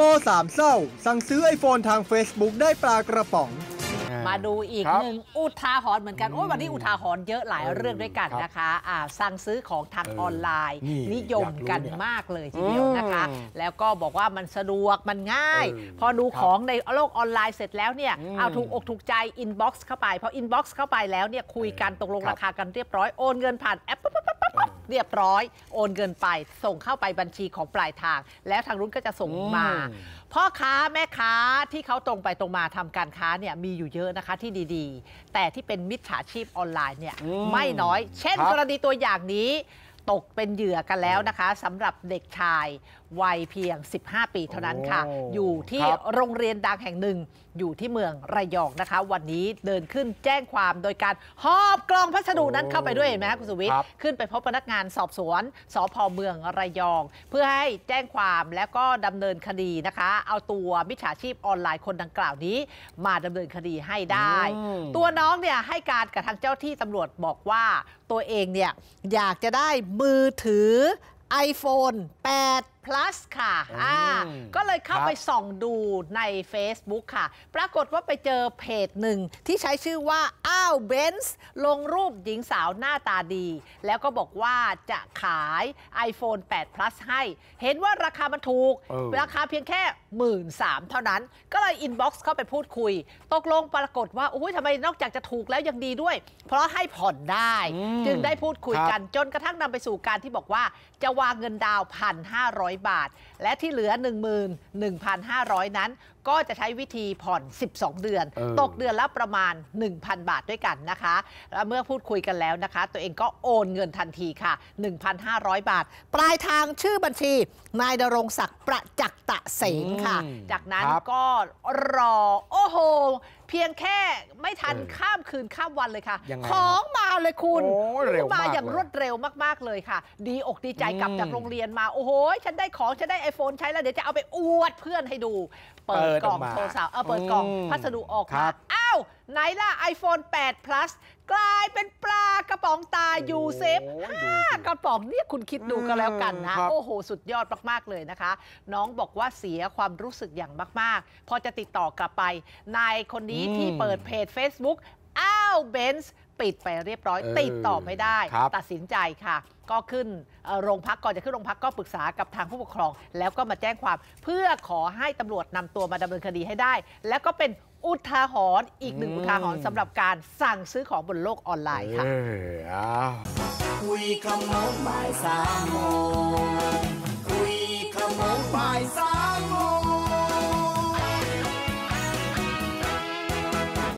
มสามเศร้า สั่งซื้อไอโฟนทาง Facebook ได้ปลากระป๋อง มาดูอีกหนึ่งอุทาหรณ์เหมือนกัน โอ้ยวันนี้อุทาหรณ์เยอะหลายเรื่องด้วยกันนะคะอ่าสั่งซื้อของทางอออนไลน์นิยมกันมากเลยทีเดียวนะคะ แล้วก็บอกว่ามันสะดวกมันง่ายอพอดูของในโลกออนไลน์เสร็จแล้วเนี่ยอเอาถูกอกถูกใจอินบ็อกซ์เข้าไปพออินบ็อกซ์เข้าไปแล้วเนี่ยคุยกันตกลงราคากันเรียบร้อยโอนเงินผ่านแอปปั๊บเรียบร้อยโอนเงินไปส่งเข้าไปบัญชีของปลายทาง แล้วทางรุ้นก็จะส่งมาพ่อค้าแม่ค้าที่เขาตรงไปตรงมาทำการค้าเนี่ยมีอยู่เยอะนะคะที่ดี ๆ แต่ที่เป็นมิจฉาชีพออนไลน์เนี่ยไม่น้อย เช่นกรณีตัวอย่างนี้ตกเป็นเหยื่อกันแล้วนะคะสำหรับเด็กชายวัยเพียง 15 ปีเท่านั้นค่ะ อยู่ที่โรงเรียนดังแห่งหนึ่งอยู่ที่เมืองระยองนะคะ วันนี้เดินขึ้นแจ้งความโดยการหอบกล่องพัสดุนั้นเข้าไปด้วยเห็นไหมคุณสุวิทย์ขึ้นไปพบพนักงานสอบสวนสพเมืองระยอง เพื่อให้แจ้งความแล้วก็ดำเนินคดีนะคะ เอาตัวมิจฉาชีพออนไลน์คนดังกล่าวนี้ มาดำเนินคดีให้ได้ ตัวน้องเนี่ยให้การกับทางเจ้าที่ตำรวจบอกว่าตัวเองเนี่ยอยากจะได้มือถือ iPhone 8 plus ค่ะ อ่า ก็เลยเข้าไปส่องดูใน Facebook ค่ะ ปรากฏว่าไปเจอเพจหนึ่งที่ใช้ชื่อว่า อ้าวเบนซ์ลงรูปหญิงสาวหน้าตาดี แล้วก็บอกว่าจะขาย iPhone 8 plus ให้ เห็นว่าราคามันถูก ราคาเพียงแค่หมื่นสามเท่านั้น ก็เลยอินบ็อกซ์เข้าไปพูดคุย ตกลงปรากฏว่าโอ้ยทำไมนอกจากจะถูกแล้วยังดีด้วย เพราะให้ผ่อนได้ จึงได้พูดคุยกันจนกระทั่งนำไปสู่การที่บอกว่าจะวางเงินดาวพันห้าร้อยบาท และที่เหลือ 11,500 นั้น ก็จะใช้วิธีผ่อน 12 เดือน ตกเดือนละประมาณ 1,000 บาทด้วยกันนะคะแล้วเมื่อพูดคุยกันแล้วนะคะ ตัวเองก็โอนเงินทันทีค่ะ 1,500 บาท ปลายทางชื่อบัญชีนายดรงศักดิ์ประจักษ์ตะเสงค่ะ จากนั้นก็รอโอ้โห เพียงแค่ไม่ทันข้ามคืนข้ามวันเลยค่ะของมาเลยคุณมาอย่างรวดเร็วมากๆเลยค่ะ ดีอกดีใจกลับจากโรงเรียนมาโอ้โหฉันได้ของฉันได้ไอโฟนใช้แล้วเดี๋ยวจะเอาไปอวดเพื่อนให้ดู เปิดกล่องโทรศัพท์เออเปิดกล่องพัสดุออกมาอ้าวไหนล่ะ iPhone 8 plus กลายเป็นปลากระป๋องตายู่เซฟห้ากระป๋องเนี่ยคุณคิดดูก็แล้วกันนะโอ้โหสุดยอดมากๆเลยนะคะ น้องบอกว่าเสียความรู้สึกอย่างมากๆพอจะติดต่อกลับไป นายคนนี้ที่เปิดเพจ Facebook าเบนซ์ปิดไปเรียบร้อย ติดต่อไม่ได้ ตัดสินใจค่ะ ก็ขึ้นโรงพัก ก่อนจะขึ้นโรงพักก็ปรึกษากับทางผู้ปกครองแล้วก็มาแจ้งความเพื่อขอให้ตำรวจนำตัวมาดำเนินคดีให้ได้ แล้วก็เป็นอุทาหรณ์อีกหนึ่งอุทาหรณ์สำหรับการสั่งซื้อของบนโลกออนไลน์ค่ะคุยขโมงบ่ายสามโมงคุยขโมงบ่ายสา